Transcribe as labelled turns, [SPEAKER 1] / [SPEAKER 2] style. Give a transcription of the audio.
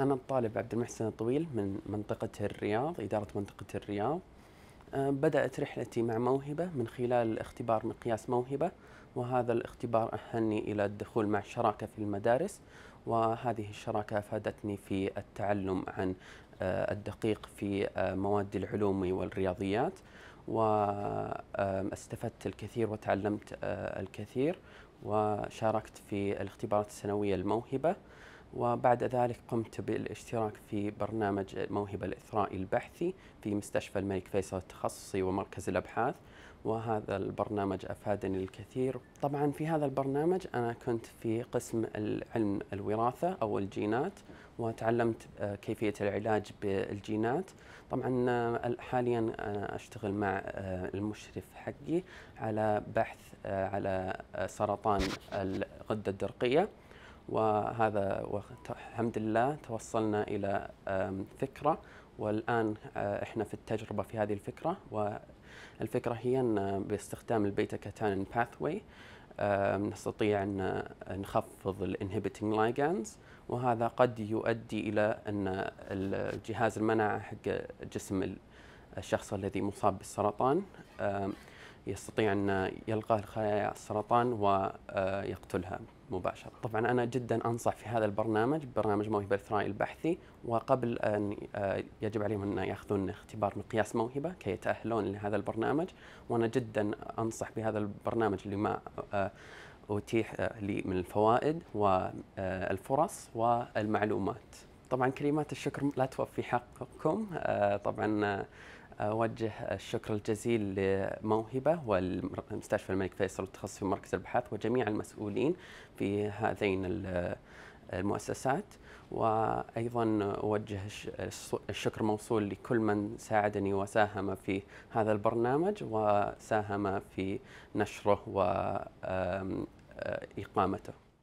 [SPEAKER 1] أنا الطالب عبد المحسن الطويل من منطقة الرياض إدارة منطقة الرياض أه، بدأت رحلتي مع موهبة من خلال اختبار مقياس موهبة وهذا الاختبار أهلني إلى الدخول مع شراكة في المدارس وهذه الشراكة أفادتني في التعلم عن أه، الدقيق في أه، مواد العلوم والرياضيات واستفدت الكثير وتعلمت الكثير وشاركت في الاختبارات السنوية الموهبة وبعد ذلك قمت بالاشتراك في برنامج الموهبة الإثرائي البحثي في مستشفى الملك فيصل التخصصي ومركز الأبحاث وهذا البرنامج أفادني الكثير طبعا في هذا البرنامج أنا كنت في قسم علم الوراثة أو الجينات وتعلمت آه، كيفية العلاج بالجينات طبعا آه، حاليا أنا أشتغل مع آه، المشرف حقي على بحث على سرطان الغدة الدرقية وهذا الحمد لله توصلنا إلى فكرة والآن آه، إحنا في التجربة في هذه الفكرة والفكرة هي أن باستخدام البيتا كاتانين باثوي نستطيع أن آه، نخفض الانهبيتنج لايجانز وهذا قد يؤدي إلى أن الجهاز المناعة حق جسم الشخص الذي مصاب بالسرطان يستطيع أن يلقى خلايا السرطان ويقتلها مباشرة طبعا أنا جدا أنصح في هذا البرنامج برنامج موهبة الثنائي البحثي وقبل أن يجب عليهم أن يأخذون اختبار مقياس موهبة كي يتأهلون لهذا البرنامج وأنا جدا أنصح بهذا البرنامج لما أتيح لي من الفوائد والفرص والمعلومات طبعا كلمات الشكر لا توفي حقكم طبعا أوجه الشكر الجزيل لموهبة والمستشفى الملك فيصل والتخصص في مركز البحث وجميع المسؤولين في هذين المؤسسات وأيضا أوجه الشكر موصول لكل من ساعدني وساهم في هذا البرنامج وساهم في نشره وإقامته